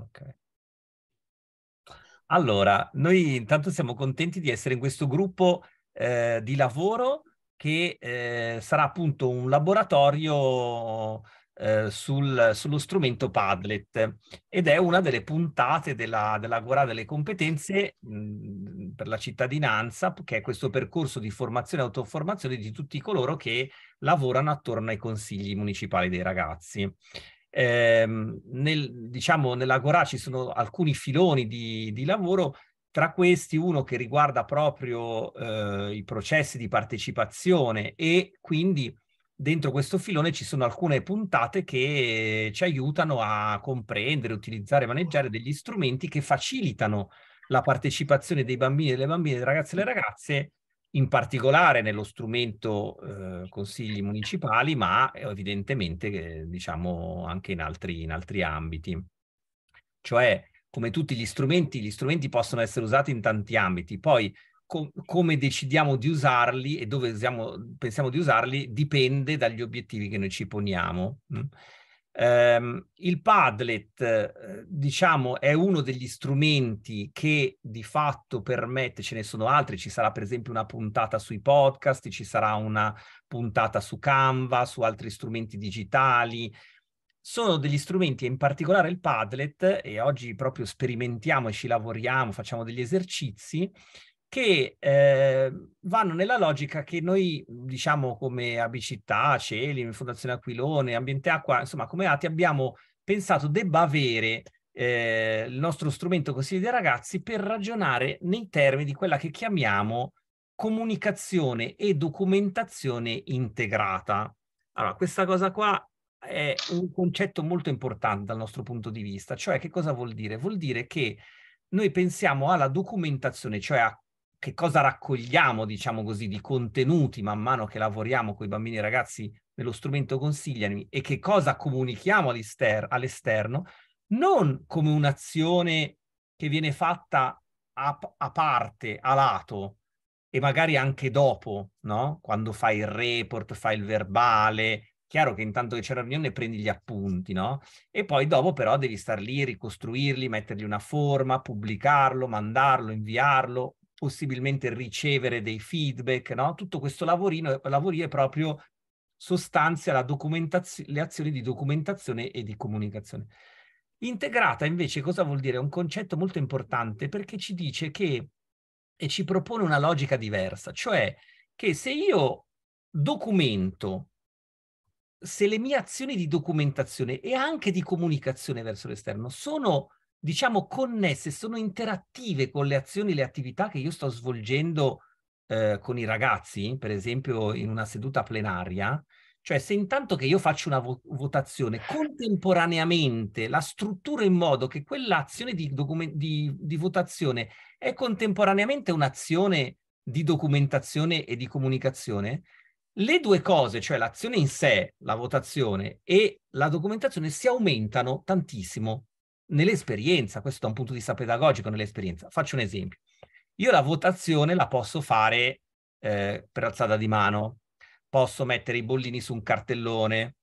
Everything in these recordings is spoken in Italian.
ok. Allora, noi intanto siamo contenti di essere in questo gruppo eh, di lavoro che eh, sarà appunto un laboratorio eh, sul, sullo strumento Padlet ed è una delle puntate della, della Guerra delle Competenze mh, per la cittadinanza, che è questo percorso di formazione e autoformazione di tutti coloro che lavorano attorno ai consigli municipali dei ragazzi eh, nel, diciamo, nella Gorà ci sono alcuni filoni di, di lavoro, tra questi uno che riguarda proprio eh, i processi di partecipazione e quindi dentro questo filone ci sono alcune puntate che ci aiutano a comprendere, utilizzare e maneggiare degli strumenti che facilitano la partecipazione dei bambini e delle bambine, delle ragazze e delle ragazze in particolare nello strumento eh, consigli municipali, ma evidentemente eh, diciamo anche in altri, in altri ambiti. Cioè, come tutti gli strumenti, gli strumenti possono essere usati in tanti ambiti, poi co- come decidiamo di usarli e dove usiamo, pensiamo di usarli dipende dagli obiettivi che noi ci poniamo. Mh? Mm. Eh, il Padlet, eh, diciamo, è uno degli strumenti che di fatto permette, ce ne sono altri, ci sarà per esempio una puntata sui podcast, ci sarà una puntata su Canva, su altri strumenti digitali. Sono degli strumenti, in particolare il Padlet, e oggi proprio sperimentiamo e ci lavoriamo, facciamo degli esercizi, che eh, vanno nella logica che noi diciamo come Abicittà, Celim, Fondazione Aquilone, Ambiente Acqua, insomma come ATI abbiamo pensato debba avere eh, il nostro strumento Consigli dei Ragazzi per ragionare nei termini di quella che chiamiamo comunicazione e documentazione integrata. Allora, questa cosa qua è un concetto molto importante dal nostro punto di vista, cioè che cosa vuol dire? Vuol dire che noi pensiamo alla documentazione, cioè a che cosa raccogliamo, diciamo così, di contenuti man mano che lavoriamo con i bambini e ragazzi nello strumento Consigliami e che cosa comunichiamo all'ester- all'esterno, non come un'azione che viene fatta a, a parte, a lato, e magari anche dopo, no? Quando fai il report, fai il verbale, chiaro che intanto che c'è la riunione prendi gli appunti, no? E poi dopo però devi star lì, ricostruirli, mettergli una forma, pubblicarlo, mandarlo, inviarlo, possibilmente ricevere dei feedback, no? Tutto questo lavorino, lavorio è proprio sostanzia la documentazio- le azioni di documentazione e di comunicazione. Integrata invece cosa vuol dire? È un concetto molto importante perché ci dice che e ci propone una logica diversa, cioè che se io documento, se le mie azioni di documentazione e anche di comunicazione verso l'esterno sono diciamo, connesse, sono interattive con le azioni le attività che io sto svolgendo eh, con i ragazzi, per esempio in una seduta plenaria. Cioè, se intanto che io faccio una vo- votazione, contemporaneamente la strutturo in modo che quell'azione di, document- di, di votazione è contemporaneamente un'azione di documentazione e di comunicazione, le due cose, cioè l'azione in sé, la votazione e la documentazione, si aumentano tantissimo nell'esperienza, questo da un punto di vista pedagogico, nell'esperienza. Faccio un esempio. Io la votazione la posso fare eh, per alzata di mano, posso mettere i bollini su un cartellone,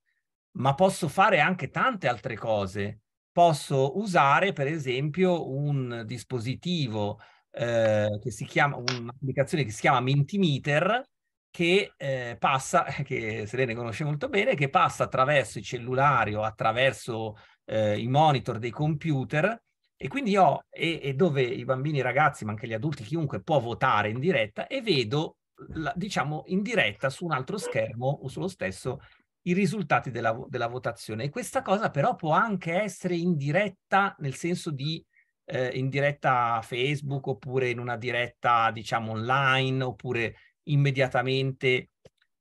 ma posso fare anche tante altre cose. Posso usare, per esempio, un dispositivo eh, che si chiama, un'applicazione che si chiama Mentimeter, che eh, passa, che Selene conosce molto bene, che passa attraverso il cellulare o attraverso eh, i monitor dei computer e quindi io, e, e, dove i bambini, i ragazzi, ma anche gli adulti, chiunque può votare in diretta e vedo, la, diciamo, in diretta su un altro schermo o sullo stesso i risultati della, della, votazione. E questa cosa però può anche essere in diretta, nel senso di eh, in diretta Facebook oppure in una diretta, diciamo, online oppure immediatamente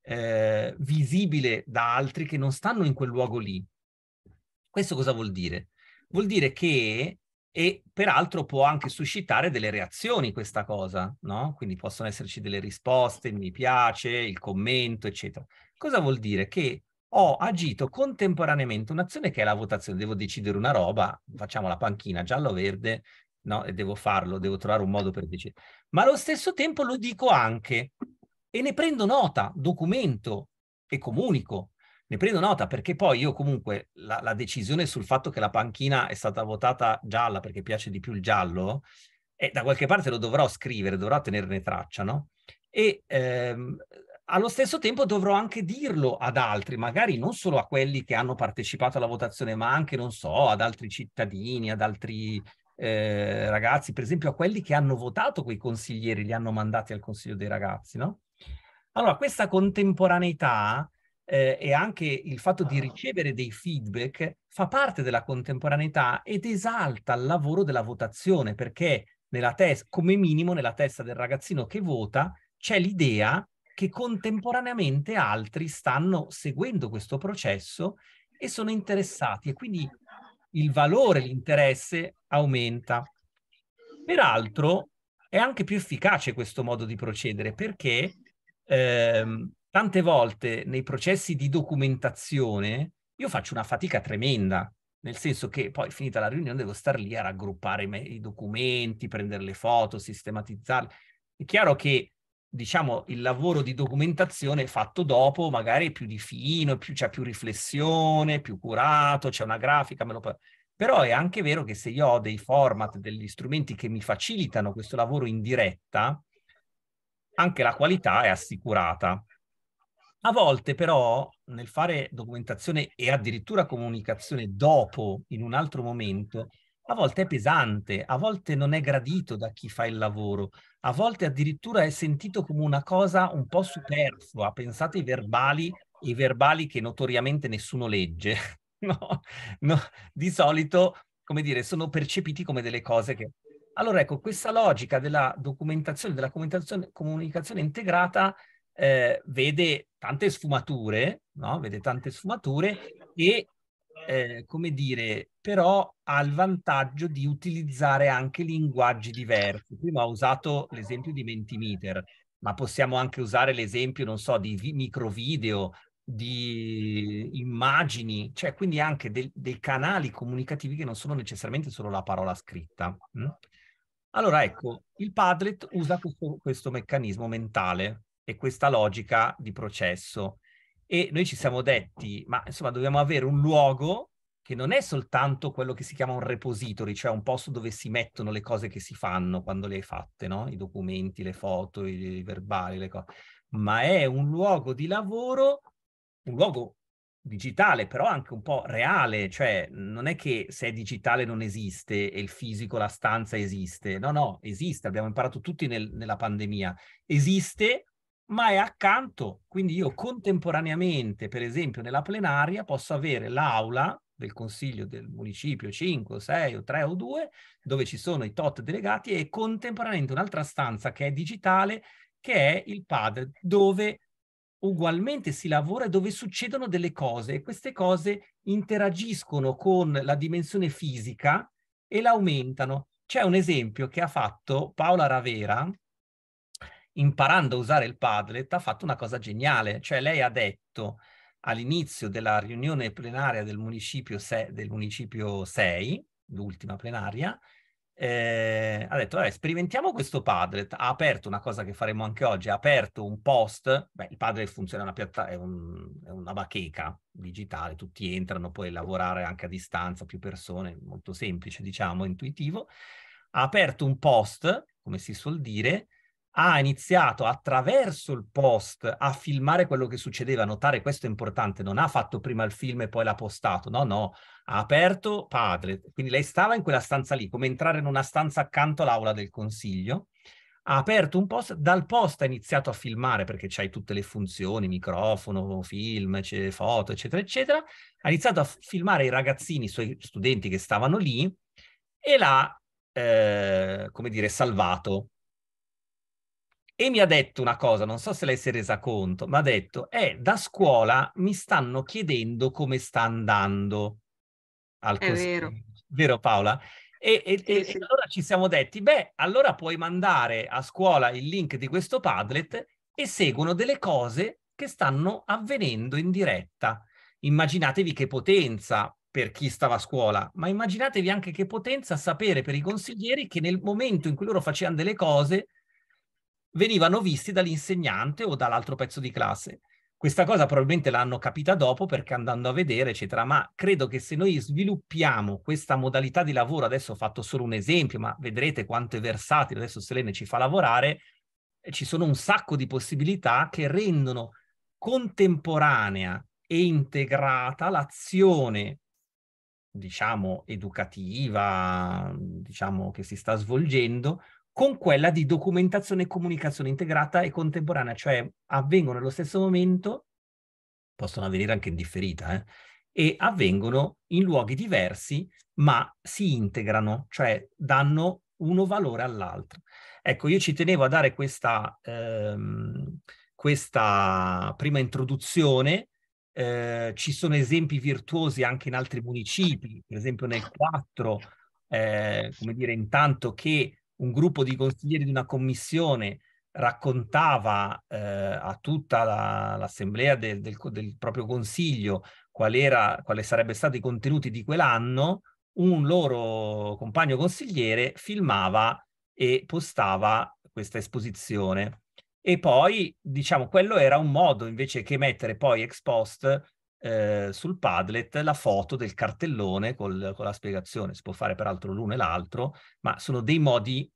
eh, visibile da altri che non stanno in quel luogo lì. Questo cosa vuol dire? Vuol dire che, e peraltro può anche suscitare delle reazioni questa cosa, no? Quindi possono esserci delle risposte, mi piace, il commento, eccetera. Cosa vuol dire? Che ho agito contemporaneamente un'azione che è la votazione, devo decidere una roba, facciamo la panchina giallo-verde, no? E devo farlo, devo trovare un modo per decidere. Ma allo stesso tempo lo dico anche e ne prendo nota, documento e comunico ne prendo nota perché poi io comunque la, la decisione sul fatto che la panchina è stata votata gialla perché piace di più il giallo, e eh, da qualche parte lo dovrò scrivere, dovrò tenerne traccia, no? E ehm, allo stesso tempo dovrò anche dirlo ad altri, magari non solo a quelli che hanno partecipato alla votazione, ma anche, non so, ad altri cittadini, ad altri eh, ragazzi, per esempio a quelli che hanno votato quei consiglieri, li hanno mandati al Consiglio dei ragazzi, no? Allora, questa contemporaneità eh, e anche il fatto di ah. ricevere dei feedback fa parte della contemporaneità ed esalta il lavoro della votazione, perché tes- come minimo nella testa del ragazzino che vota c'è l'idea che contemporaneamente altri stanno seguendo questo processo e sono interessati e quindi il valore, l'interesse aumenta. Peraltro è anche più efficace questo modo di procedere perché ehm, tante volte nei processi di documentazione io faccio una fatica tremenda, nel senso che poi finita la riunione devo star lì a raggruppare i documenti, prendere le foto, sistematizzarli. È chiaro che diciamo, il lavoro di documentazione fatto dopo magari è più di fino, più, c'è più riflessione, più curato, c'è una grafica, me lo... però è anche vero che se io ho dei format, degli strumenti che mi facilitano questo lavoro in diretta, anche la qualità è assicurata. A volte però nel fare documentazione e addirittura comunicazione dopo, in un altro momento, a volte è pesante, a volte non è gradito da chi fa il lavoro, a volte addirittura è sentito come una cosa un po' superflua. Pensate ai verbali, i verbali che notoriamente nessuno legge. No, no, di solito, come dire, sono percepiti come delle cose che... Allora ecco, questa logica della documentazione, della comunicazione integrata eh, vede tante sfumature, no? vede tante sfumature e, eh, come dire, però ha il vantaggio di utilizzare anche linguaggi diversi. Prima ho usato l'esempio di Mentimeter, ma possiamo anche usare l'esempio, non so, di vi- microvideo, di immagini, cioè quindi anche del, dei canali comunicativi che non sono necessariamente solo la parola scritta. Mm? Allora ecco, il Padlet usa questo, questo meccanismo mentale, e questa logica di processo. E noi ci siamo detti, ma insomma dobbiamo avere un luogo che non è soltanto quello che si chiama un repository, cioè un posto dove si mettono le cose che si fanno quando le hai fatte, no? i documenti, le foto, i, i verbali, le cose, ma è un luogo di lavoro, un luogo digitale, però anche un po' reale, cioè non è che se è digitale non esiste e il fisico, la stanza esiste, no, no, esiste, abbiamo imparato tutti nel, nella pandemia, esiste ma è accanto. Quindi io contemporaneamente, per esempio, nella plenaria posso avere l'aula del consiglio del municipio 5 o 6 o 3 o 2 dove ci sono i tot delegati e contemporaneamente un'altra stanza che è digitale che è il pad dove ugualmente si lavora e dove succedono delle cose e queste cose interagiscono con la dimensione fisica e l'aumentano. C'è un esempio che ha fatto Paola Ravera imparando a usare il Padlet, ha fatto una cosa geniale, cioè lei ha detto all'inizio della riunione plenaria del municipio, se, 6, l'ultima plenaria, eh, ha detto, vabbè, sperimentiamo questo Padlet, ha aperto una cosa che faremo anche oggi, ha aperto un post, beh, il Padlet funziona, una piatta- è, un, è una bacheca digitale, tutti entrano, puoi lavorare anche a distanza, più persone, molto semplice, diciamo, intuitivo, ha aperto un post, come si suol dire, ha iniziato attraverso il post a filmare quello che succedeva, notare questo è importante, non ha fatto prima il film e poi l'ha postato, no, no, ha aperto padre, quindi lei stava in quella stanza lì, come entrare in una stanza accanto all'aula del consiglio, ha aperto un post, dal post ha iniziato a filmare perché c'hai tutte le funzioni, microfono, film, foto, eccetera, eccetera, ha iniziato a filmare i ragazzini, i suoi studenti che stavano lì e l'ha, eh, come dire, salvato e mi ha detto una cosa, non so se lei si è resa conto, ma ha detto, eh, da scuola mi stanno chiedendo come sta andando al È vero. Vero Paola? E, e, sì, e, sì. e, allora ci siamo detti, beh, allora puoi mandare a scuola il link di questo Padlet e seguono delle cose che stanno avvenendo in diretta. Immaginatevi che potenza per chi stava a scuola, ma immaginatevi anche che potenza sapere per i consiglieri che nel momento in cui loro facevano delle cose venivano visti dall'insegnante o dall'altro pezzo di classe. Questa cosa probabilmente l'hanno capita dopo perché andando a vedere, eccetera, ma credo che se noi sviluppiamo questa modalità di lavoro, adesso ho fatto solo un esempio, ma vedrete quanto è versatile, adesso Selene ci fa lavorare, eh, ci sono un sacco di possibilità che rendono contemporanea e integrata l'azione, diciamo, educativa, diciamo, che si sta svolgendo con quella di documentazione e comunicazione integrata e contemporanea, cioè avvengono nello stesso momento, possono avvenire anche in differita, eh, e avvengono in luoghi diversi, ma si integrano, cioè danno uno valore all'altro. Ecco, io ci tenevo a dare questa, ehm, questa prima introduzione. Eh, ci sono esempi virtuosi anche in altri municipi, per esempio nel 4, eh, come dire, intanto che un gruppo di consiglieri di una commissione raccontava eh, a tutta la, l'assemblea del, del, del, proprio consiglio qual era, quale sarebbe stato i contenuti di quell'anno, un loro compagno consigliere filmava e postava questa esposizione. E poi, diciamo, quello era un modo invece che mettere poi ex post eh, sul Padlet la foto del cartellone col, con la spiegazione. Si può fare peraltro l'uno e l'altro, ma sono dei modi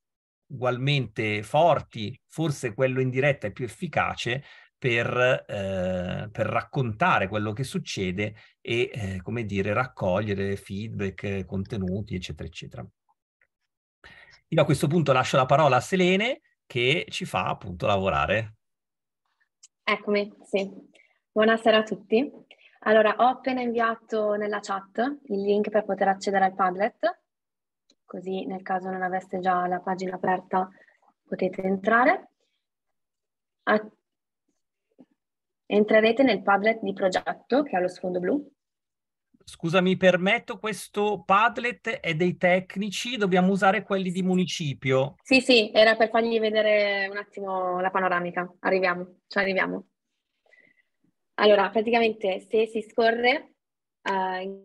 ugualmente forti, forse quello in diretta è più efficace per, eh, per raccontare quello che succede e, eh, come dire, raccogliere feedback, contenuti, eccetera, eccetera. Io a questo punto lascio la parola a Selene che ci fa appunto lavorare. Eccomi, sì. Buonasera a tutti. Allora, ho appena inviato nella chat il link per poter accedere al Padlet, così nel caso non aveste già la pagina aperta potete entrare. A- entrerete nel Padlet di progetto che ha lo sfondo blu. Scusami, permetto, questo Padlet è dei tecnici, dobbiamo usare quelli di municipio. Sì, sì, era per fargli vedere un attimo la panoramica. Arriviamo, ci arriviamo. Allora, praticamente se si scorre uh, in...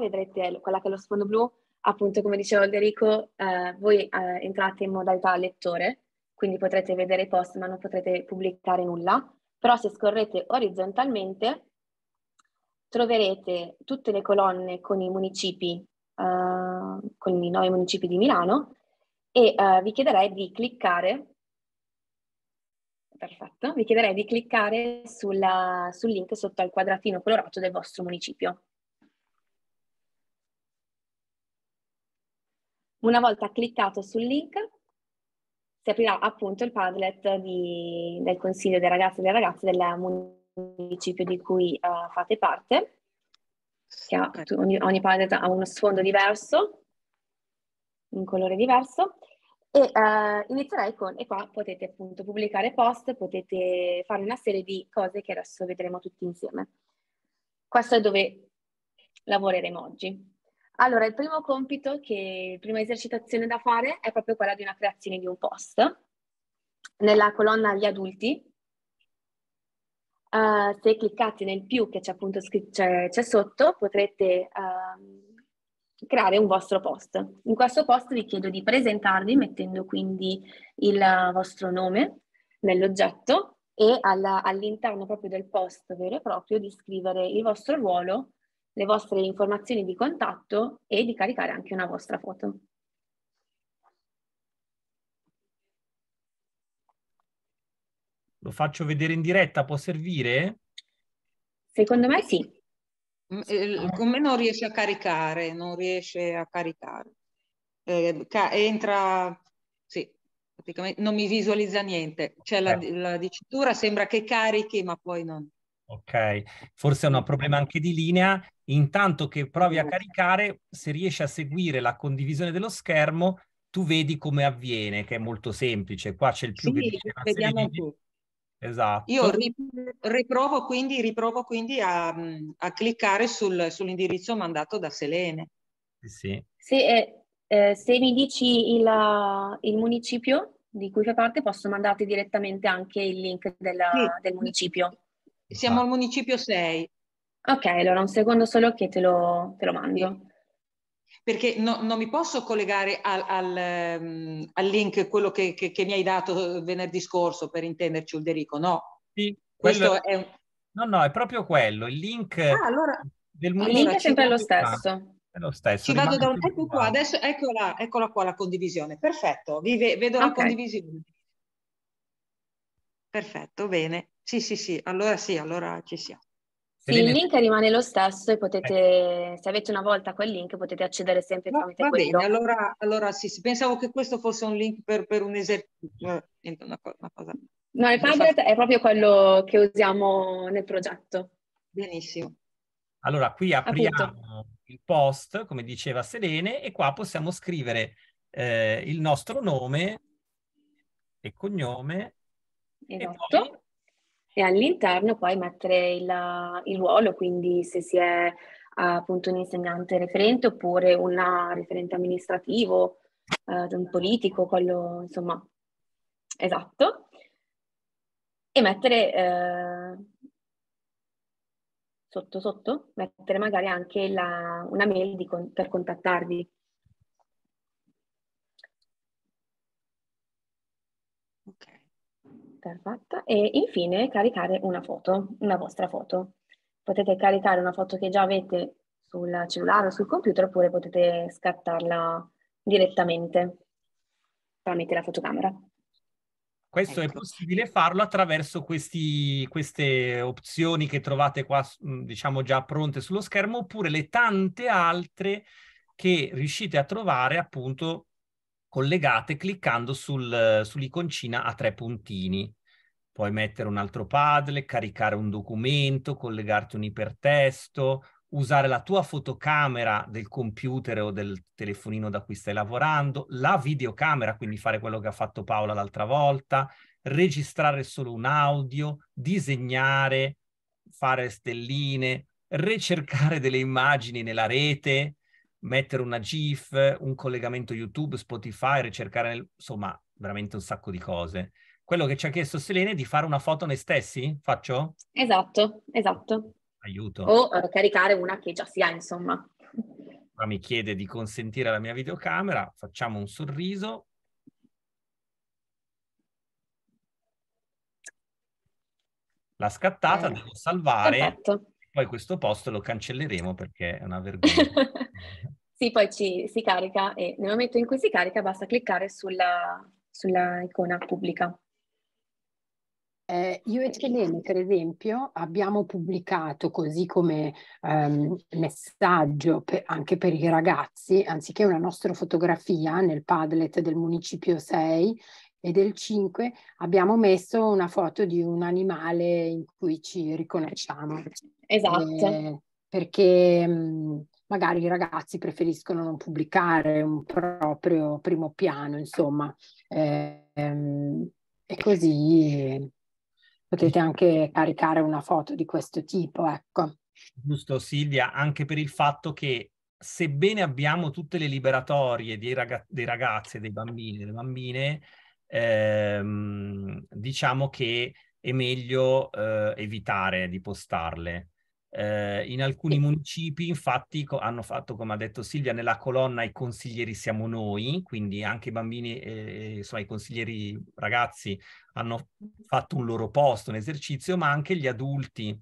vedrete quella che è lo sfondo blu, appunto come diceva Alberico, uh, eh, voi uh, entrate in modalità lettore, quindi potrete vedere i post ma non potrete pubblicare nulla, però se scorrete orizzontalmente troverete tutte le colonne con i municipi, con i nove municipi di Milano e vi chiederei di cliccare Perfetto, vi chiederei di cliccare sulla, sul link sotto al quadratino colorato del vostro municipio. Una volta cliccato sul link si aprirà appunto il Padlet di, del Consiglio dei ragazzi e delle ragazze del municipio di cui uh, fate parte. Ha, ogni, ogni Padlet ha uno sfondo diverso, un colore diverso e uh, inizierei con, e qua potete appunto pubblicare post, potete fare una serie di cose che adesso vedremo tutti insieme. Questo è dove lavoreremo oggi. Allora, il primo compito, che, la prima esercitazione da fare è proprio quella di una creazione di un post. Nella colonna Gli adulti, uh, se cliccate nel più che c'è appunto c'è, sotto, potrete uh, creare un vostro post. In questo post vi chiedo di presentarvi mettendo quindi il vostro nome nell'oggetto e alla, all'interno proprio del post vero e proprio di scrivere il vostro ruolo, le vostre informazioni di contatto e di caricare anche una vostra foto. Lo faccio vedere in diretta, può servire? Secondo me sì. Mm, eh, come non riesce a caricare, non riesce a caricare. Eh, ca entra, sì, praticamente non mi visualizza niente. C'è cioè, la, eh. la dicitura, sembra che carichi, ma poi non. Ok, forse è un mm. problema anche di linea. Intanto che provi a mm. caricare, se riesci a seguire la condivisione dello schermo, tu vedi come avviene, che è molto semplice. Qua c'è il più sì, che dice una serie Esatto. Io riprovo quindi, riprovo quindi a, a, cliccare sul, sull'indirizzo mandato da Selene. Sì, Se, eh, se mi dici il, il, municipio di cui fa parte, posso mandarti direttamente anche il link della, sì. del municipio. Siamo ah. al esatto. municipio 6. Ok, allora un secondo solo che te lo, te lo mando perché no, non mi posso collegare al, al, ehm, al link, quello che, che, che, mi hai dato eh, venerdì scorso, per intenderci Ulderico, no? Sì, quello... È un... No, no, è proprio quello, il link ah, allora... del Il link è sempre lo stesso. È lo stesso. Ci vado da un... Ecco qua, adesso, eccola, eccola qua la condivisione, perfetto, vi vedo okay. la condivisione. Perfetto, bene. Sì, sì, sì, allora sì, allora ci siamo. Sì, il link rimane lo stesso e potete, eh. se avete una volta quel link, potete accedere sempre no, tramite va quello. Bene, allora, allora sì, sì, pensavo che questo fosse un link per, per un esercizio. Una cosa, una cosa. No, il Padlet è proprio quello che usiamo nel progetto. Benissimo. Allora, qui apriamo Appunto. il post, come diceva Selene, e qua possiamo scrivere eh, il nostro nome e cognome esatto. e poi e all'interno poi mettere il, il ruolo, quindi se si è appunto un insegnante referente oppure un referente amministrativo, eh, un politico, quello insomma esatto, e mettere eh, sotto sotto, mettere magari anche la, una mail con, per contattarvi. Perfetto. E infine caricare una foto, una vostra foto. Potete caricare una foto che già avete sul cellulare o sul computer oppure potete scattarla direttamente tramite la fotocamera. Questo ecco. è possibile farlo attraverso questi, queste opzioni che trovate qua, mm, diciamo già pronte sullo schermo, oppure le tante altre che riuscite a trovare appunto collegate cliccando sul, eh, sull'iconcina a tre puntini. Puoi mettere un altro padle, caricare un documento, collegarti un ipertesto, usare la tua fotocamera del computer o del telefonino da cui stai lavorando, la videocamera, quindi fare quello che ha fatto Paola l'altra volta, registrare solo un audio, disegnare, fare stelline, ricercare delle immagini nella rete, mettere una GIF, un collegamento YouTube, Spotify, ricercare, nel... insomma, veramente un sacco di cose. Quello che ci ha chiesto Selene è di fare una foto noi stessi, faccio? Esatto, esatto. Aiuto. O eh, caricare una che già si ha, insomma. Qua mi chiede di consentire la mia videocamera, facciamo un sorriso. La scattata eh. devo salvare. Perfetto poi questo post lo cancelleremo perché è una vergogna. sì, poi ci, si carica e nel momento in cui si carica basta cliccare sulla, sulla icona pubblica. Eh, io e Celene, per esempio, abbiamo pubblicato così come ehm, messaggio per, anche per i ragazzi, anziché una nostra fotografia nel Padlet del Municipio 6, e del 5 abbiamo messo una foto di un animale in cui ci riconosciamo. Esatto. Eh, perché mh, magari i ragazzi preferiscono non pubblicare un proprio primo piano, insomma. Eh, ehm, e così potete anche caricare una foto di questo tipo, ecco. Giusto Silvia, anche per il fatto che sebbene abbiamo tutte le liberatorie dei, ragazzi, dei ragazzi, dei bambini, delle bambine, ehm, diciamo che è meglio eh, evitare di postarle. Eh, in alcuni municipi, infatti, co- hanno fatto, come ha detto Silvia, nella colonna i consiglieri siamo noi, quindi anche i bambini, eh, insomma, i consiglieri ragazzi hanno fatto un loro posto, un esercizio, ma anche gli adulti.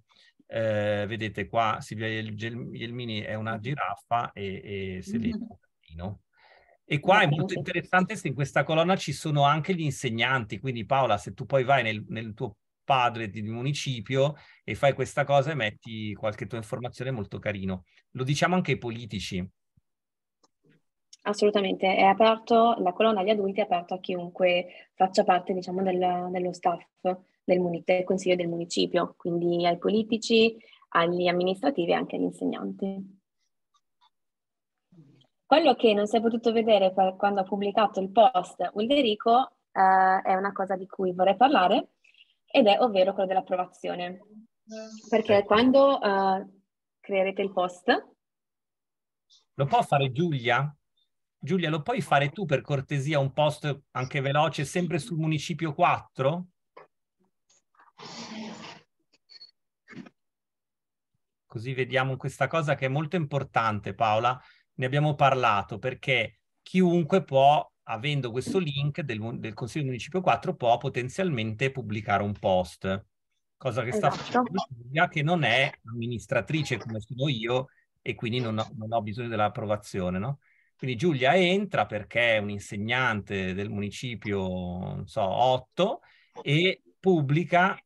Eh, vedete qua Silvia Ielmini è una giraffa e, e Selena è un E qua è molto interessante se in questa colonna ci sono anche gli insegnanti, quindi Paola, se tu poi vai nel, nel tuo padre di municipio e fai questa cosa e metti qualche tua informazione molto carino. Lo diciamo anche ai politici. Assolutamente, è aperto, la colonna agli adulti è aperta a chiunque faccia parte diciamo, del, dello staff del, del consiglio del municipio, quindi ai politici, agli amministrativi e anche agli insegnanti. Quello che non si è potuto vedere quando ha pubblicato il post Ulderico eh, è una cosa di cui vorrei parlare ed è ovvero quello dell'approvazione. Perché ecco. quando eh, creerete il post... Lo può fare Giulia? Giulia, lo puoi fare tu per cortesia un post anche veloce, sempre sul municipio 4? Così vediamo questa cosa che è molto importante, Paola, ne abbiamo parlato perché chiunque può, avendo questo link del, del Consiglio di Municipio 4, può potenzialmente pubblicare un post, cosa che esatto. sta facendo Giulia che non è amministratrice come sono io e quindi non ho, non ho bisogno dell'approvazione, no? Quindi Giulia entra perché è un insegnante del municipio, non so, 8 e pubblica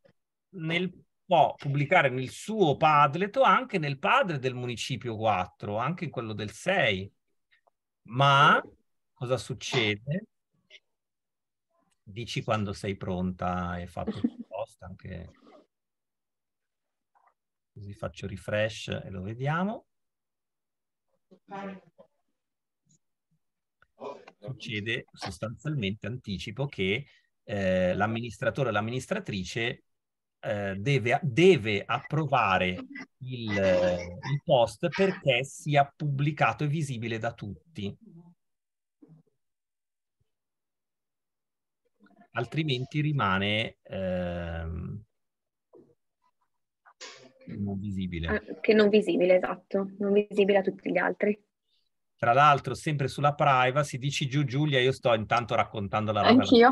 nel può pubblicare nel suo Padlet o anche nel padre del municipio 4, anche in quello del 6. Ma cosa succede? Dici quando sei pronta e fatto il post anche... Così faccio refresh e lo vediamo. Succede sostanzialmente, anticipo, che eh, l'amministratore o l'amministratrice eh, deve, deve, approvare il, il post perché sia pubblicato e visibile da tutti. Altrimenti rimane ehm, non visibile. Ah, che non visibile, esatto, non visibile a tutti gli altri. Tra l'altro, sempre sulla privacy, dici giù Giulia, io sto intanto raccontando la roba. Anch'io.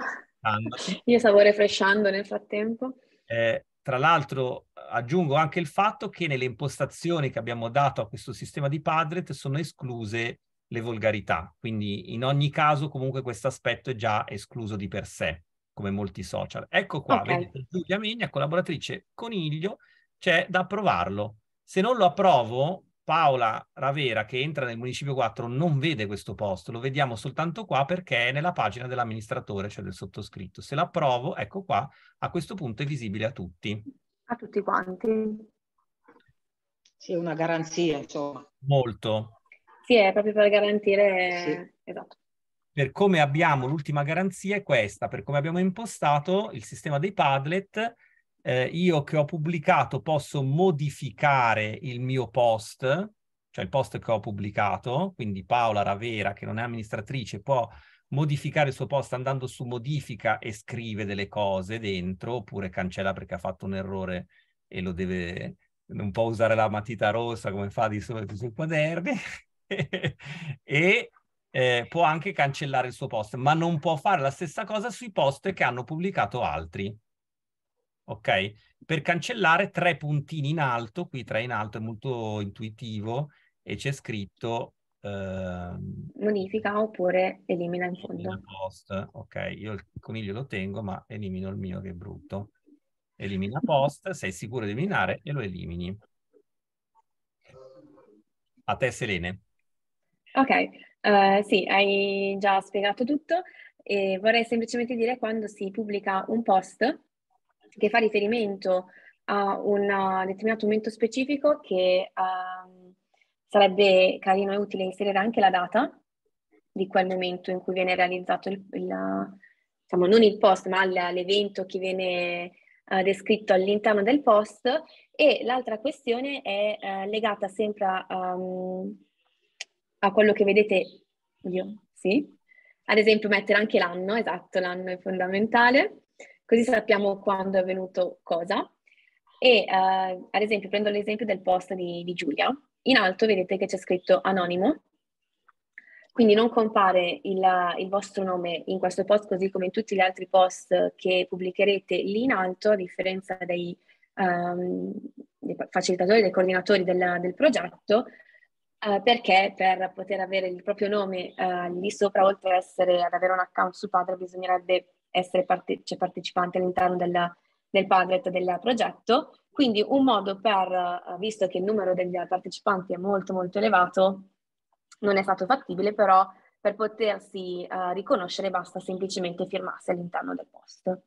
Io stavo refresciando nel frattempo. Eh, tra l'altro aggiungo anche il fatto che nelle impostazioni che abbiamo dato a questo sistema di Padlet sono escluse le volgarità, quindi in ogni caso comunque questo aspetto è già escluso di per sé, come molti social. Ecco qua, okay. vedete, Giulia Migna, collaboratrice Coniglio, c'è da approvarlo. Se non lo approvo, Paola Ravera, che entra nel municipio 4, non vede questo posto, lo vediamo soltanto qua perché è nella pagina dell'amministratore, cioè del sottoscritto. Se l'approvo, ecco qua, a questo punto è visibile a tutti. A tutti quanti. Sì, una garanzia, insomma. Molto. Sì, è proprio per garantire... Sì. Esatto. Per come abbiamo l'ultima garanzia è questa, per come abbiamo impostato il sistema dei Padlet, eh, io che ho pubblicato posso modificare il mio post, cioè il post che ho pubblicato, quindi Paola Ravera, che non è amministratrice, può modificare il suo post andando su modifica e scrive delle cose dentro, oppure cancella perché ha fatto un errore e lo deve, non può usare la matita rossa come fa di solito sui quaderni, e eh, può anche cancellare il suo post, ma non può fare la stessa cosa sui post che hanno pubblicato altri ok? Per cancellare tre puntini in alto, qui tre in alto è molto intuitivo e c'è scritto... Eh, Modifica oppure elimina in fondo. Post. Ok, io il coniglio lo tengo ma elimino il mio che è brutto. Elimina post, sei sicuro di eliminare e lo elimini. A te Selene. Ok, uh, sì, hai già spiegato tutto. E vorrei semplicemente dire quando si pubblica un post che fa riferimento a un determinato momento specifico che um, sarebbe carino e utile inserire anche la data di quel momento in cui viene realizzato il, il diciamo, non il post, ma l'evento che viene uh, descritto all'interno del post. E l'altra questione è uh, legata sempre a, um, a, quello che vedete, oddio, sì, ad esempio mettere anche l'anno, esatto, l'anno è fondamentale, così sappiamo quando è avvenuto cosa. E uh, ad esempio prendo l'esempio del post di, di Giulia. In alto vedete che c'è scritto anonimo, quindi non compare il, il, vostro nome in questo post così come in tutti gli altri post che pubblicherete lì in alto, a differenza dei, um, dei facilitatori, dei coordinatori del, del progetto, uh, perché per poter avere il proprio nome uh, lì sopra, oltre ad, essere, ad avere un account su Padre, bisognerebbe essere parte, cioè partecipante all'interno della, del budget del progetto. Quindi un modo per, eh, visto che il numero degli partecipanti è molto molto elevato, non è stato fattibile, però per potersi uh, riconoscere basta semplicemente firmarsi all'interno del post.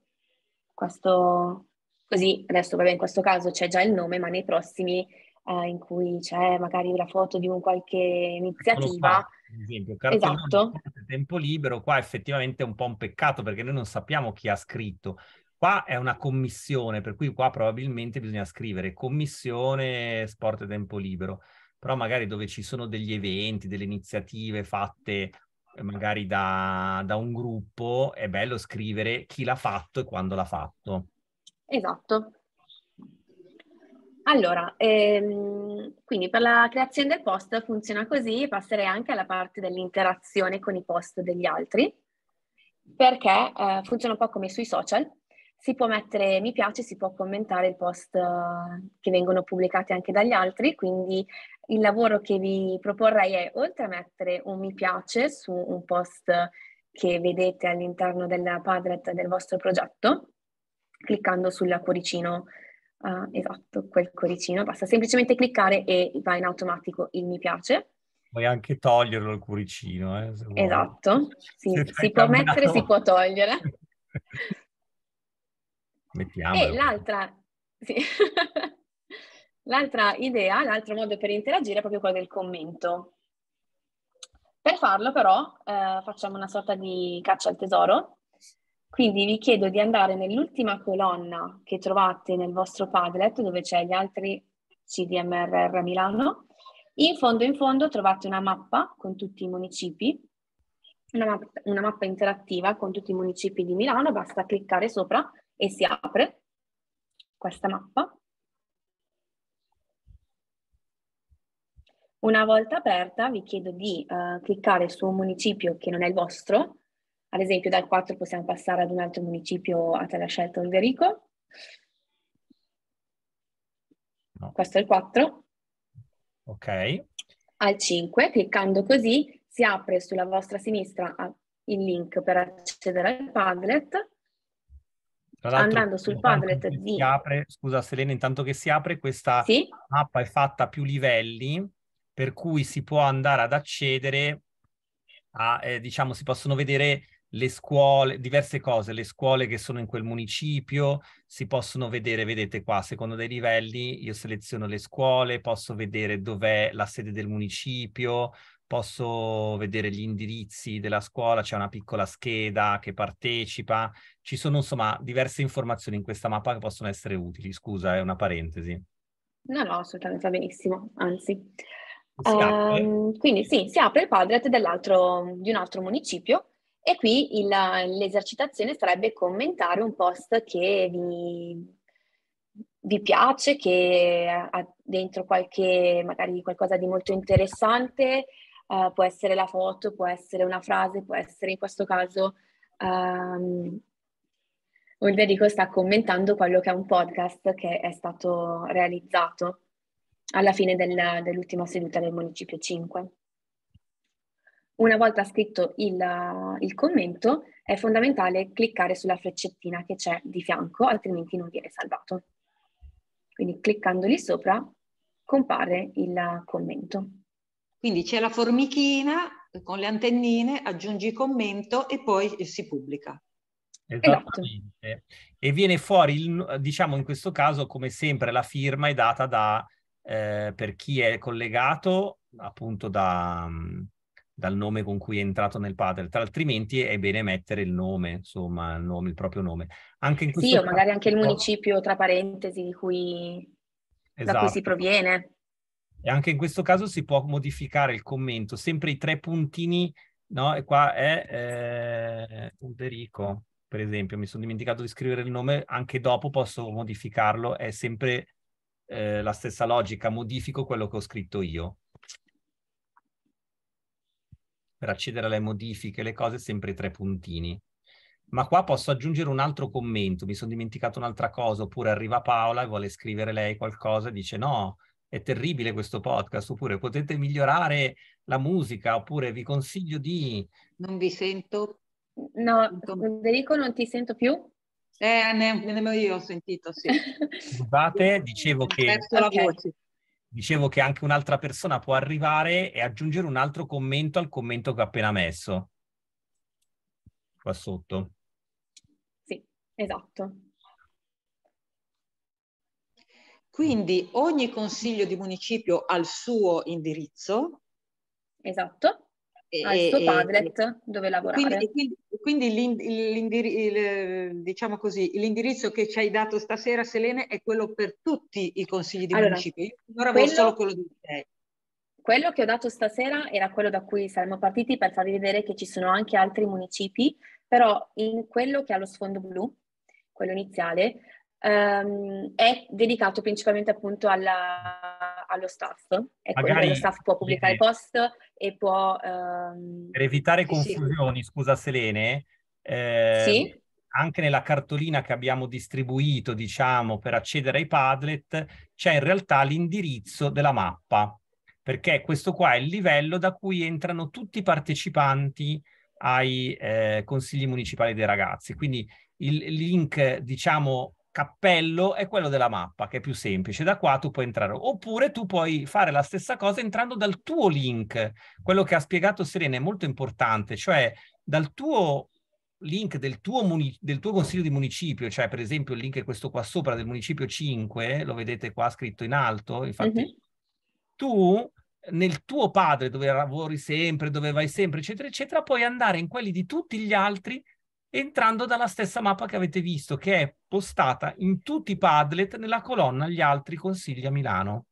Questo così, adesso vabbè in questo caso c'è già il nome, ma nei prossimi uh, in cui c'è magari la foto di un qualche iniziativa, ad esempio, Cartolone, esatto. tempo libero, qua effettivamente è un po' un peccato perché noi non sappiamo chi ha scritto. Qua è una commissione, per cui qua probabilmente bisogna scrivere commissione sport e tempo libero, però magari dove ci sono degli eventi, delle iniziative fatte eh, magari da, da un gruppo, è bello scrivere chi l'ha fatto e quando l'ha fatto. Esatto, allora, ehm, quindi per la creazione del post funziona così, passerei anche alla parte dell'interazione con i post degli altri, perché eh, funziona un po' come sui social, si può mettere mi piace, si può commentare i post uh, che vengono pubblicati anche dagli altri, quindi il lavoro che vi proporrei è oltre a mettere un mi piace su un post che vedete all'interno della padlet del vostro progetto, cliccando sul cuoricino Uh, esatto, quel cuoricino, basta semplicemente cliccare e va in automatico il mi piace. Puoi anche toglierlo il cuoricino. Eh, esatto, sì, si può cambiato. mettere, si può togliere. Mettiamo. E l'altra, sì. l'altra idea, l'altro modo per interagire è proprio quello del commento. Per farlo però eh, facciamo una sorta di caccia al tesoro, quindi vi chiedo di andare nell'ultima colonna che trovate nel vostro Padlet, dove c'è gli altri CDMRR Milano. In fondo in fondo trovate una mappa con tutti i municipi, una mappa, una mappa interattiva con tutti i municipi di Milano, basta cliccare sopra e si apre questa mappa. Una volta aperta vi chiedo di uh, cliccare su un municipio che non è il vostro ad esempio dal 4 possiamo passare ad un altro municipio a te la scelta Olgerico. No. Questo è il 4. Ok. Al 5, cliccando così, si apre sulla vostra sinistra il link per accedere al Padlet. Andando sul Padlet di... Si apre, scusa Selena, intanto che si apre questa sì? mappa è fatta a più livelli, per cui si può andare ad accedere a, eh, diciamo, si possono vedere le scuole, diverse cose, le scuole che sono in quel municipio si possono vedere, vedete qua, secondo dei livelli io seleziono le scuole, posso vedere dov'è la sede del municipio, posso vedere gli indirizzi della scuola, c'è una piccola scheda che partecipa, ci sono insomma diverse informazioni in questa mappa che possono essere utili, scusa, è eh, una parentesi. No, no, assolutamente va benissimo, anzi. Um, quindi sì, si apre il padret di un altro municipio e qui il, l'esercitazione sarebbe commentare un post che vi, vi piace, che ha dentro qualche, magari qualcosa di molto interessante, uh, può essere la foto, può essere una frase, può essere in questo caso... Um, ehm, Olverico sta commentando quello che è un podcast che è stato realizzato alla fine del, dell'ultima seduta del Municipio 5. Una volta scritto il, eh, il commento è fondamentale cliccare sulla freccettina che c'è di fianco, altrimenti non viene salvato. Quindi cliccando lì sopra compare il commento. Quindi c'è la formichina con le antennine, aggiungi commento e poi si pubblica. Esattamente. E viene fuori, il, diciamo in questo caso, come sempre, la firma è data da, eh, per chi è collegato, appunto da, mm, dal nome con cui è entrato nel padel, altrimenti è bene mettere il nome, insomma, il, nome, il proprio nome. Anche in sì, o magari anche il municipio, tra parentesi, di cui, esatto. da cui si esatto. proviene. E anche in questo caso si può modificare il commento, sempre i tre puntini, no? E qua è eh, Umberico, per esempio, mi sono dimenticato di scrivere il nome, anche dopo posso modificarlo, è sempre eh, la stessa logica, modifico quello che ho scritto io per accedere alle modifiche, le cose, sempre i tre puntini. Ma qua posso aggiungere un altro commento, mi sono dimenticato un'altra cosa, oppure arriva Paola e vuole scrivere lei qualcosa e dice no, è terribile questo podcast, oppure potete migliorare la musica, oppure vi consiglio di... Non vi sento. No, Federico non ti sento più. Eh, nemmeno ne io ho sentito, sì. Scusate, dicevo che... Ho perso la voce dicevo che anche un'altra persona può arrivare e aggiungere un altro commento al commento che ho appena messo. Qua sotto. Sì, esatto. Quindi ogni consiglio di municipio ha il suo indirizzo. Esatto. Ah, e, il suo padlet e, dove lavorare. Quindi, quindi, l'indir- il, diciamo così, l'indirizzo che ci hai dato stasera, Selene, è quello per tutti i consigli di allora, municipio. Io ora quello, solo quello di te. Quello che ho dato stasera era quello da cui saremmo partiti per farvi vedere che ci sono anche altri municipi, però in quello che ha lo sfondo blu, quello iniziale, um, è dedicato principalmente appunto alla, allo staff. Ecco, Magari... lo staff può pubblicare post e può... Um... Per evitare confusioni, sì. scusa Selene, eh, sì? anche nella cartolina che abbiamo distribuito, diciamo, per accedere ai Padlet, c'è in realtà l'indirizzo della mappa perché questo qua è il livello da cui entrano tutti i partecipanti ai eh, consigli municipali dei ragazzi. Quindi il link, diciamo, cappello è quello della mappa, che è più semplice. Da qua tu puoi entrare. Oppure tu puoi fare la stessa cosa entrando dal tuo link. Quello che ha spiegato Serena è molto importante, cioè dal tuo link del tuo, muni- del tuo consiglio di municipio, cioè per esempio il link è questo qua sopra del municipio 5, lo vedete qua scritto in alto, infatti uh-huh. tu nel tuo padre dove lavori sempre, dove vai sempre, eccetera, eccetera, puoi andare in quelli di tutti gli altri entrando dalla stessa mappa che avete visto, che è postata in tutti i Padlet nella colonna Gli altri consigli a Milano.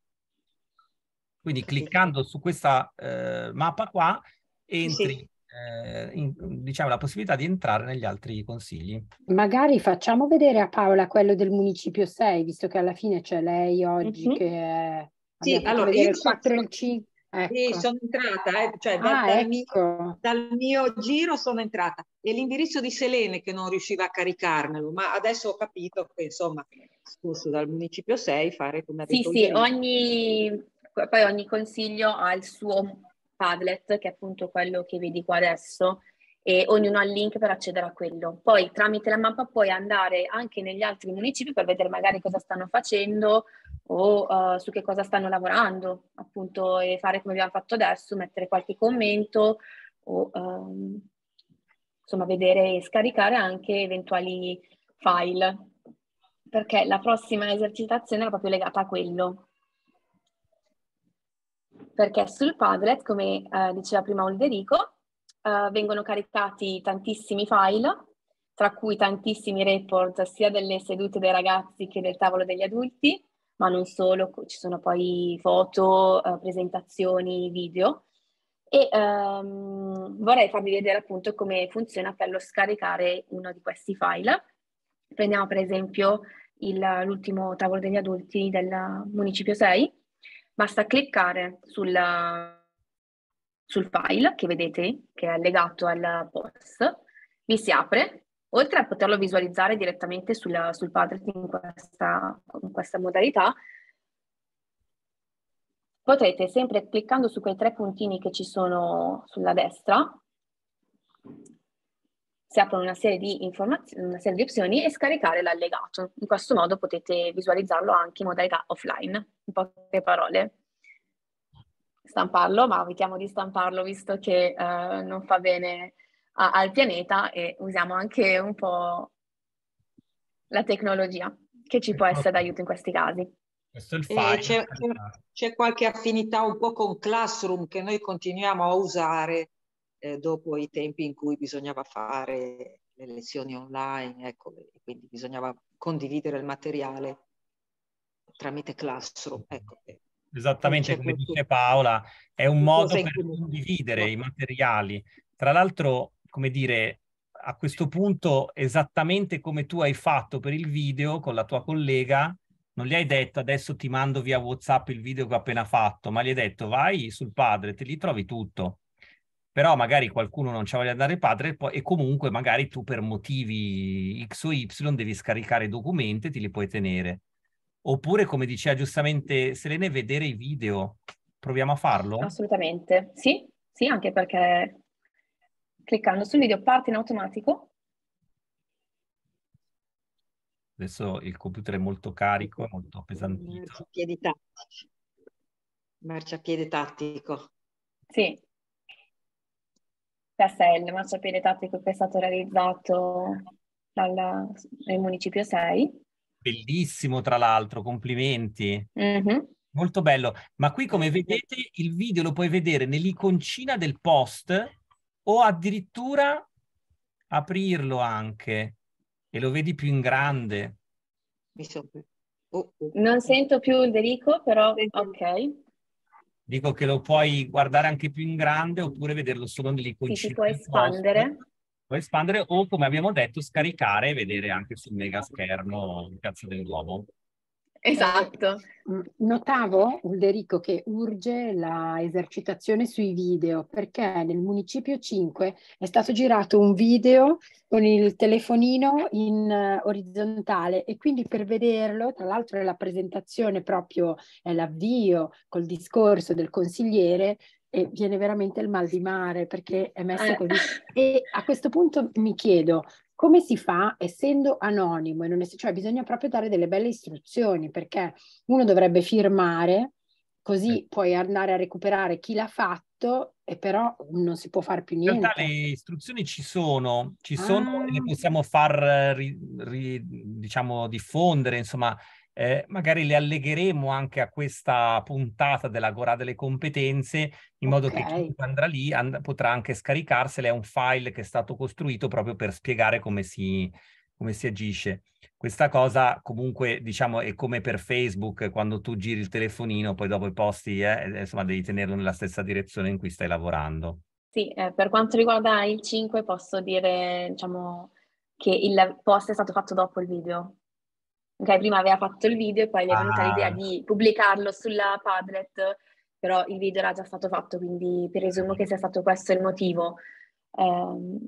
Quindi cliccando su questa eh, mappa qua, entri sì. Eh, in, diciamo, la possibilità di entrare negli altri consigli. Magari facciamo vedere a Paola quello del municipio 6, visto che alla fine c'è lei oggi mm -hmm. che è... Sì, allora, io il 4 e il 5. Ecco. Sì, sono entrata, eh, cioè da, ah, dal, ecco. mio, dal, mio, giro sono entrata. E l'indirizzo di Selene che non riusciva a caricarmelo, ma adesso ho capito che insomma, scusso dal municipio 6 fare come ha sì, detto Sì, sì, ogni, poi ogni consiglio ha il suo Padlet, che è appunto quello che vedi qua adesso, e ognuno ha il link per accedere a quello. Poi tramite la mappa puoi andare anche negli altri municipi per vedere magari cosa stanno facendo o uh, su che cosa stanno lavorando, appunto, e fare come abbiamo fatto adesso, mettere qualche commento o um, insomma vedere e scaricare anche eventuali file, perché la prossima esercitazione è proprio legata a quello. Perché sul Padlet, come uh, diceva prima Olderico, uh, vengono caricati tantissimi file, tra cui tantissimi report sia delle sedute dei ragazzi che del tavolo degli adulti, ma non solo, ci sono poi foto, eh, presentazioni, video e ehm, vorrei farvi vedere appunto come funziona per lo scaricare uno di questi file. Prendiamo per esempio il, l'ultimo tavolo degli adulti del Municipio 6, basta cliccare sulla, sul file che vedete che è legato al post, vi si apre oltre a poterlo visualizzare direttamente sulla, sul padre in questa, in questa modalità, potrete sempre cliccando su quei tre puntini che ci sono sulla destra, si aprono una serie di informazioni, una serie di opzioni e scaricare l'allegato. In questo modo potete visualizzarlo anche in modalità offline, in poche parole. Stamparlo, ma evitiamo di stamparlo visto che eh, non fa bene a, al pianeta e usiamo anche un po' la tecnologia che ci può ecco. essere d'aiuto in questi casi. Questo è eh, C'è, c'è, c'è, qualche affinità un po' con Classroom che noi continuiamo a usare eh, dopo i tempi in cui bisognava fare le lezioni online, ecco, quindi bisognava condividere il materiale tramite Classroom. Ecco. Esattamente come dice Paola, è un modo per condividere i materiali. Tra l'altro come dire, a questo punto esattamente come tu hai fatto per il video con la tua collega, non gli hai detto adesso ti mando via WhatsApp il video che ho appena fatto, ma gli hai detto vai sul padre, te li trovi tutto. Però magari qualcuno non ci voglia andare padre e comunque magari tu per motivi X o Y devi scaricare i documenti e te li puoi tenere. Oppure, come diceva giustamente Selene, vedere i video. Proviamo a farlo? Assolutamente, sì, sì, anche perché cliccando sul video parte in automatico. Adesso il computer è molto carico, è molto pesantino. Marciapiede tattico. Marciapiede tattico. Sì. Questo è il marciapiede tattico che è stato realizzato dalla, nel municipio 6. Bellissimo, tra l'altro, complimenti. Mm-hmm. Molto bello. Ma qui, come vedete, il video lo puoi vedere nell'iconcina del post o addirittura aprirlo anche e lo vedi più in grande. Oh, oh. Non sento più Federico, però ok. Dico che lo puoi guardare anche più in grande oppure vederlo solo nell'iconcina. Sì, si può espandere. Puoi espandere o, come abbiamo detto, scaricare e vedere anche sul mega schermo Piazza cazzo dell'uomo. Esatto. Eh, notavo, Ulderico, che urge la esercitazione sui video perché nel Municipio 5 è stato girato un video con il telefonino in eh, orizzontale e quindi per vederlo, tra l'altro è la presentazione proprio, è l'avvio col discorso del consigliere, e viene veramente il mal di mare perché è messo eh. così. E a questo punto mi chiedo, come si fa essendo anonimo? E non es- cioè bisogna proprio dare delle belle istruzioni perché uno dovrebbe firmare così puoi andare a recuperare chi l'ha fatto e però non si può fare più niente. In realtà le istruzioni ci sono, ci sono ah. e le ah. possiamo far ri, ri, diciamo diffondere, insomma eh, magari le allegheremo anche a questa puntata della Gora delle competenze, in modo okay. che chi andrà lì and- potrà anche scaricarsele. è un file che è stato costruito proprio per spiegare come si, come si agisce. Questa cosa comunque diciamo è come per Facebook, quando tu giri il telefonino, poi dopo i posti, eh, insomma devi tenerlo nella stessa direzione in cui stai lavorando. Sì, eh, per quanto riguarda il 5 posso dire diciamo, che il post è stato fatto dopo il video, ok, prima aveva fatto il video e poi gli è venuta ah. l'idea di pubblicarlo sulla Padlet, però il video era già stato fatto, quindi presumo che sia stato questo il motivo. Um,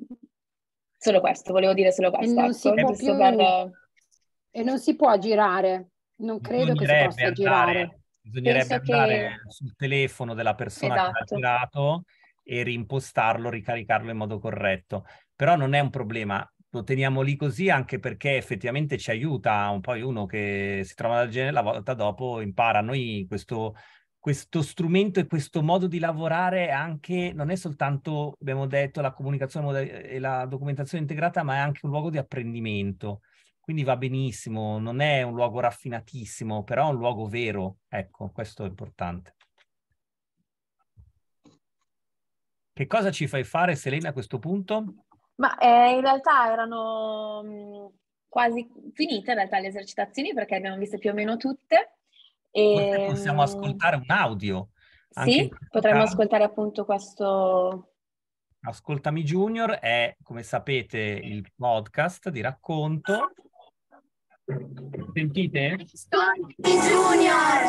solo questo, volevo dire solo questo. E non, ecco, si, ecco, più... per... e non si può girare, non credo che si possa andare, girare. Bisognerebbe Penso andare che... sul telefono della persona esatto. che ha girato e rimpostarlo, ricaricarlo in modo corretto. Però non è un problema, lo teniamo lì così anche perché effettivamente ci aiuta. un po' uno che si trova dal genere la volta dopo impara. Noi questo, questo strumento e questo modo di lavorare anche, non è soltanto, abbiamo detto, la comunicazione eh, e la documentazione integrata, ma è anche un luogo di apprendimento. Quindi va benissimo, non è un luogo raffinatissimo, però è un luogo vero. Ecco, questo è importante. Che cosa ci fai fare, Selena, a questo punto? Ma eh, in realtà erano mm, quasi finite in realtà le esercitazioni perché abbiamo viste più o meno tutte. E... possiamo ehm, ascoltare un audio. Sì, potremmo caso. ascoltare appunto questo. Ascoltami Junior è, come sapete, il podcast di racconto Sentite? Junior!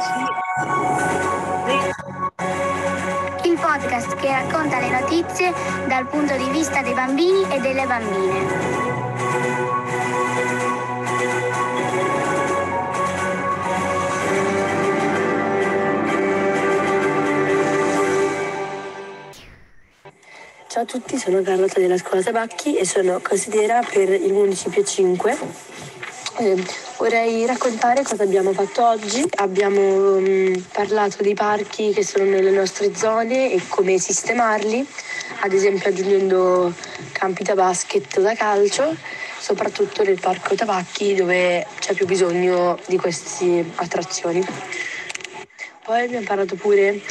Il podcast che racconta le notizie dal punto di vista dei bambini e delle bambine. Ciao a tutti, sono Carlotta della scuola Tabacchi e sono consigliera per il municipio 5 eh, vorrei raccontare cosa abbiamo fatto oggi. Abbiamo mh, mm, parlato dei parchi che sono nelle nostre zone e come sistemarli, ad esempio aggiungendo campi da basket o da calcio, soprattutto nel parco Tabacchi dove c'è più bisogno di queste attrazioni. Poi abbiamo parlato pure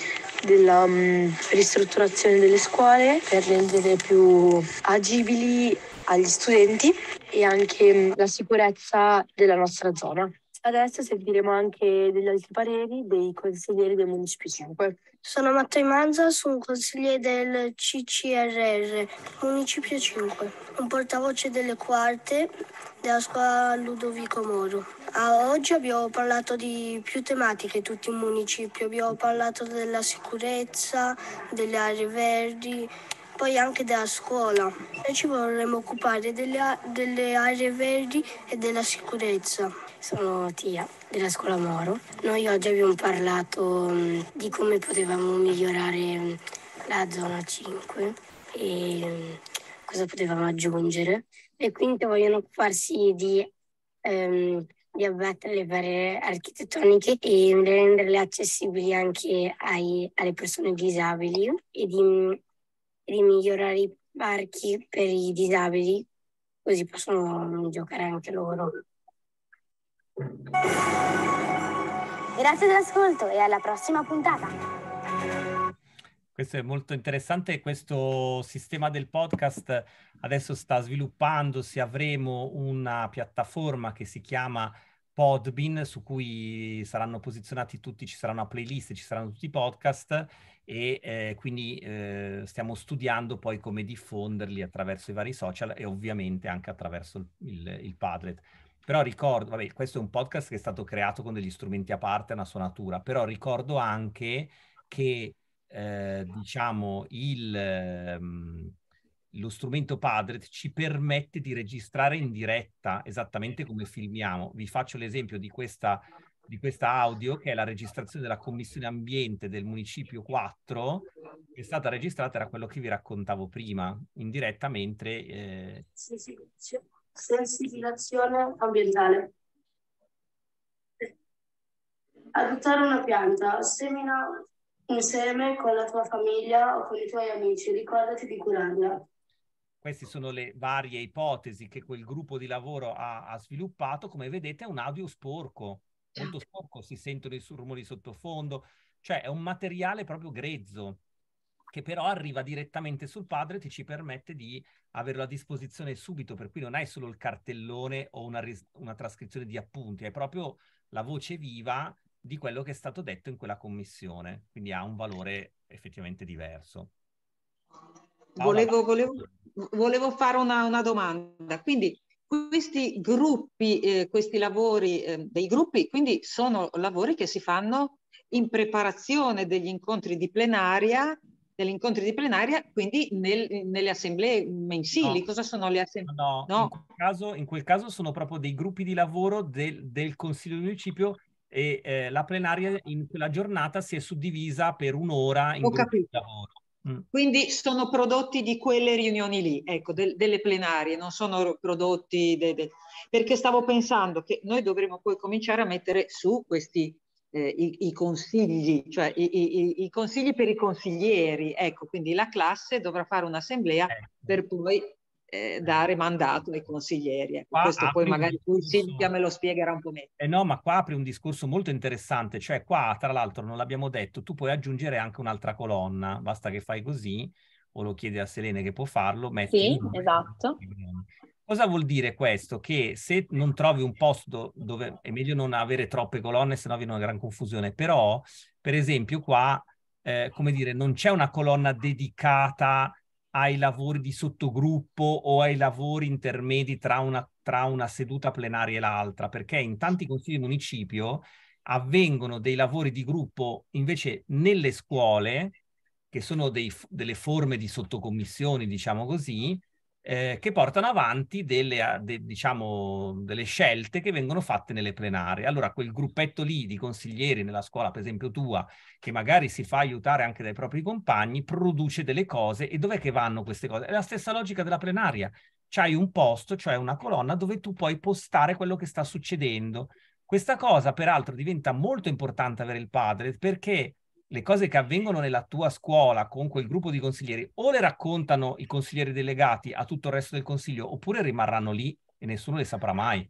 della mh, mm, ristrutturazione delle scuole per rendere più agibili agli studenti e anche mm, la sicurezza della nostra zona. Adesso sentiremo anche degli altri pareri dei consiglieri del Municipio 5. Sono Matteo Manza, sono consigliere del CCRR, Municipio 5, un portavoce delle quarte della scuola Ludovico Moro. A oggi abbiamo parlato di più tematiche, tutti in municipio. Abbiamo parlato della sicurezza, delle aree verdi, poi anche della scuola. Noi ci vorremmo occupare delle, delle aree verdi e della sicurezza. Sono Tia della scuola Moro. Noi oggi abbiamo parlato mm, di come potevamo migliorare mm, la zona 5 e mm, cosa potevamo aggiungere e quindi vogliono occuparsi di, ehm, di abbattere le barriere architettoniche e renderle accessibili anche ai, alle persone disabili e di di migliorare i parchi per i disabili, così possono giocare anche loro. Grazie dell'ascolto e alla prossima puntata. Questo è molto interessante, questo sistema del podcast adesso sta sviluppandosi, avremo una piattaforma che si chiama Podbean su cui saranno posizionati tutti, ci sarà una playlist, ci saranno tutti i podcast e eh, quindi eh, stiamo studiando poi come diffonderli attraverso i vari social e ovviamente anche attraverso il, il, il Padlet. Però ricordo, vabbè, questo è un podcast che è stato creato con degli strumenti a parte, una sua natura, però ricordo anche che eh, diciamo il ehm, lo strumento Padlet ci permette di registrare in diretta esattamente come filmiamo. Vi faccio l'esempio di questa di questa audio, che è la registrazione della Commissione Ambiente del Municipio 4, che è stata registrata, era quello che vi raccontavo prima, in diretta mentre... Eh... Sensibilizzazione ambientale. Adottare una pianta, semina un seme con la tua famiglia o con i tuoi amici, ricordati di curarla. Queste sono le varie ipotesi che quel gruppo di lavoro ha, ha sviluppato. Come vedete è un audio sporco, molto sporco, si sentono i rumori sottofondo, cioè è un materiale proprio grezzo che però arriva direttamente sul padre e ti ci permette di averlo a disposizione subito, per cui non hai solo il cartellone o una, ris- una trascrizione di appunti, è proprio la voce viva di quello che è stato detto in quella commissione, quindi ha un valore effettivamente diverso. Paola, volevo, volevo, volevo, fare una, una domanda, quindi questi gruppi, eh, questi lavori eh, dei gruppi, quindi sono lavori che si fanno in preparazione degli incontri di plenaria, degli incontri di plenaria, quindi nel, nelle assemblee mensili. No. Cosa sono le assemblee? No, no. In, quel caso, in, quel caso, sono proprio dei gruppi di lavoro del, del Consiglio di Municipio e eh, la plenaria in quella giornata si è suddivisa per un'ora in Ho gruppi capito. di lavoro. Mm. Quindi sono prodotti di quelle riunioni lì, ecco, del, delle plenarie, non sono prodotti... De, de, perché stavo pensando che noi dovremmo poi cominciare a mettere su questi eh, i, i, consigli, cioè i, i, i, consigli per i consiglieri, ecco, quindi la classe dovrà fare un'assemblea eh. per poi eh, eh. dare mandato ai consiglieri. Ecco, questo poi magari Silvia me lo spiegherà un po' meglio. Eh no, ma qua apri un discorso molto interessante, cioè qua tra l'altro non l'abbiamo detto, tu puoi aggiungere anche un'altra colonna, basta che fai così o lo chiedi a Selene che può farlo. Metti sì, esatto. Cosa vuol dire questo? Che se non trovi un posto dove è meglio non avere troppe colonne, sennò viene una gran confusione, però per esempio qua, eh, come dire, non c'è una colonna dedicata ai lavori di sottogruppo o ai lavori intermedi tra una, tra una seduta plenaria e l'altra, perché in tanti consigli di municipio avvengono dei lavori di gruppo invece nelle scuole, che sono dei, delle forme di sottocommissioni, diciamo così, eh, che portano avanti delle, eh, de, diciamo, delle scelte che vengono fatte nelle plenarie. Allora, quel gruppetto lì di consiglieri nella scuola, per esempio tua, che magari si fa aiutare anche dai propri compagni, produce delle cose e dov'è che vanno queste cose? È la stessa logica della plenaria. C'hai un posto, cioè una colonna dove tu puoi postare quello che sta succedendo. Questa cosa, peraltro, diventa molto importante avere il padre perché le cose che avvengono nella tua scuola con quel gruppo di consiglieri o le raccontano i consiglieri delegati a tutto il resto del consiglio oppure rimarranno lì e nessuno le saprà mai.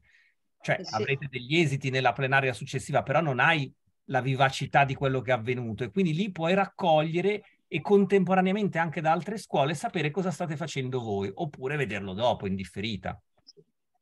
Cioè eh, sì. avrete degli esiti nella plenaria successiva, però non hai la vivacità di quello che è avvenuto e quindi lì puoi raccogliere e contemporaneamente anche da altre scuole sapere cosa state facendo voi oppure vederlo dopo in differita.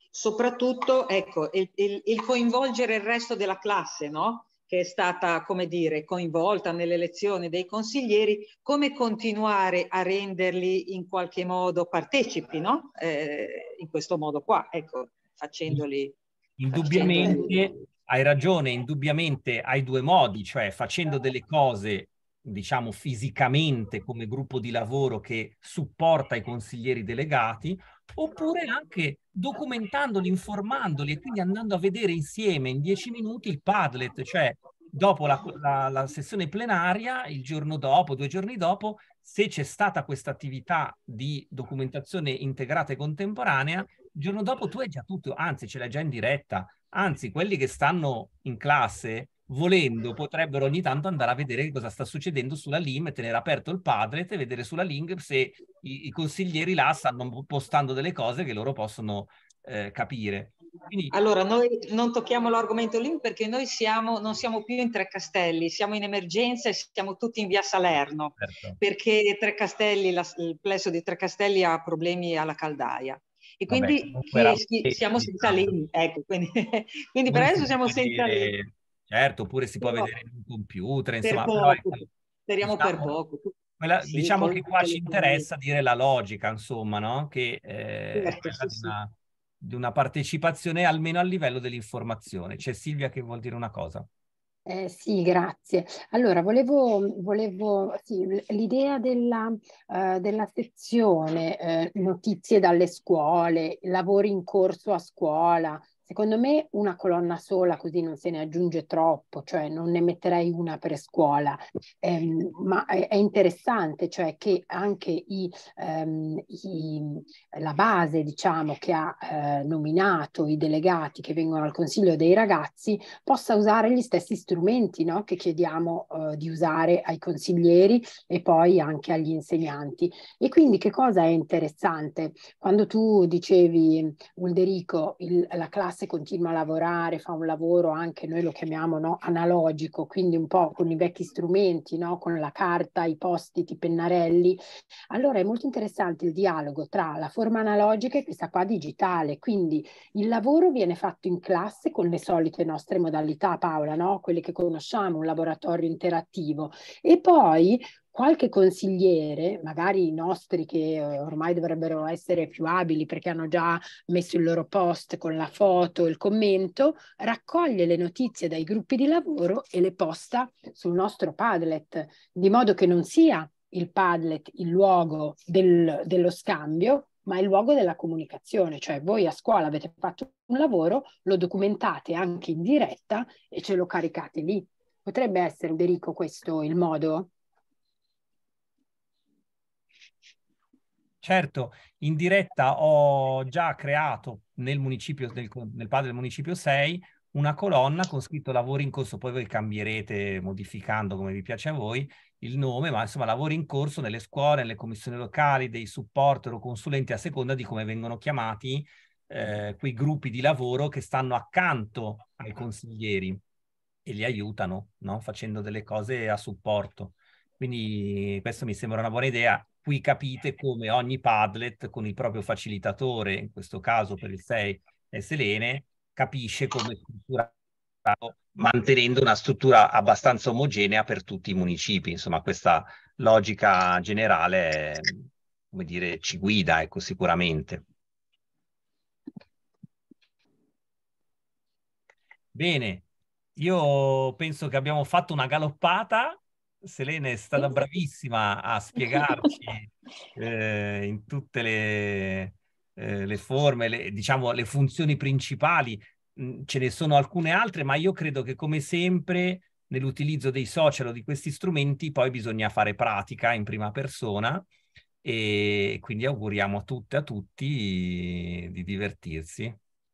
Soprattutto, ecco, il, il, il coinvolgere il resto della classe, no? che è stata, come dire, coinvolta nell'elezione dei consiglieri, come continuare a renderli in qualche modo partecipi, no? Eh, in questo modo qua, ecco, facendoli... Indubbiamente, facendoli... hai ragione, indubbiamente hai due modi, cioè facendo delle cose diciamo fisicamente come gruppo di lavoro che supporta i consiglieri delegati oppure anche documentandoli, informandoli e quindi andando a vedere insieme in dieci minuti il Padlet, cioè dopo la, la, la sessione plenaria, il giorno dopo, due giorni dopo, se c'è stata questa attività di documentazione integrata e contemporanea, il giorno dopo tu hai già tutto, anzi ce l'hai già in diretta, anzi quelli che stanno in classe volendo potrebbero ogni tanto andare a vedere cosa sta succedendo sulla LIM, e tenere aperto il padlet e vedere sulla LIM se i, i, consiglieri là stanno postando delle cose che loro possono eh, capire. Quindi... Allora, noi non tocchiamo l'argomento LIM perché noi siamo, non siamo più in Trecastelli, siamo in emergenza e siamo tutti in via Salerno, certo. perché Trecastelli, la, il plesso di Trecastelli ha problemi alla caldaia e quindi Vabbè, chi, chi, siamo senza LIM, ecco, quindi, quindi per adesso siamo senza LIM. Certo, oppure si può Però, vedere in un computer, insomma. Ecco, per diciamo poco, però, speriamo diciamo, per poco. Quella, sì, diciamo che qua ci interessa dire la logica, insomma, no? Che eh, certo, è sì, di, una, di una partecipazione almeno a livello dell'informazione. C'è Silvia che vuol dire una cosa. Eh, sì, grazie. Allora, volevo, volevo sì, l'idea della, uh, della, sezione uh, notizie dalle scuole, lavori in corso a scuola, Secondo me una colonna sola così non se ne aggiunge troppo, cioè non ne metterei una per scuola, eh, ma è interessante, cioè che anche i, ehm, i, la base diciamo, che ha eh, nominato i delegati che vengono al Consiglio dei ragazzi possa usare gli stessi strumenti no? che chiediamo eh, di usare ai consiglieri e poi anche agli insegnanti. E quindi che cosa è interessante? Quando tu dicevi, Ulderico, il, la classe classe continua a lavorare, fa un lavoro anche, noi lo chiamiamo no, analogico, quindi un po' con i vecchi strumenti, no, con la carta, i post-it, i pennarelli, allora è molto interessante il dialogo tra la forma analogica e questa qua digitale, quindi il lavoro viene fatto in classe con le solite nostre modalità, Paola, no? quelle che conosciamo, un laboratorio interattivo, e poi qualche consigliere, magari i nostri che eh, ormai dovrebbero essere più abili perché hanno già messo il loro post con la foto, il commento, raccoglie le notizie dai gruppi di lavoro e le posta sul nostro Padlet, di modo che non sia il Padlet il luogo del, dello scambio, ma il luogo della comunicazione, cioè voi a scuola avete fatto un lavoro, lo documentate anche in diretta e ce lo caricate lì. Potrebbe essere, Federico, questo il modo? Certo, in diretta ho già creato nel municipio, del, nel padre del municipio 6, una colonna con scritto lavori in corso, poi voi cambierete modificando come vi piace a voi il nome, ma insomma lavori in corso nelle scuole, nelle commissioni locali, dei supporter o consulenti a seconda di come vengono chiamati eh, quei gruppi di lavoro che stanno accanto ai consiglieri e li aiutano no? facendo delle cose a supporto. Quindi questo mi sembra una buona idea Qui capite come ogni Padlet con il proprio facilitatore, in questo caso per il 6 è Selene, capisce come strutturare mantenendo una struttura abbastanza omogenea per tutti i municipi. Insomma, questa logica generale, come dire, ci guida, ecco, sicuramente. Bene, io penso che abbiamo fatto una galoppata Selene è stata bravissima a spiegarci eh, in tutte le, eh, le forme, le, diciamo le funzioni principali. ce ne sono alcune altre, ma io credo che come sempre nell'utilizzo dei social o di questi strumenti poi bisogna fare pratica in prima persona e quindi auguriamo a tutte e a tutti di divertirsi.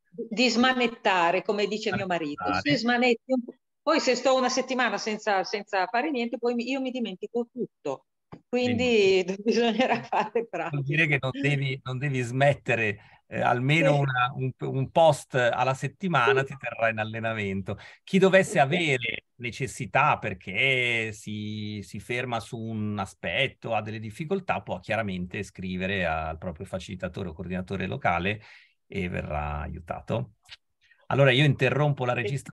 Di smanettare, come dice smanettare. mio marito. si smanetti un po', poi se sto una settimana senza, senza fare niente, poi io mi dimentico tutto. Quindi, Quindi bisognerà fare pratica. Vuol dire che non devi, non devi smettere eh, almeno una, un, un, post alla settimana ti terrà in allenamento. Chi dovesse avere necessità perché si, si, ferma su un aspetto, ha delle difficoltà, può chiaramente scrivere al proprio facilitatore o coordinatore locale e verrà aiutato. Allora io interrompo la registrazione.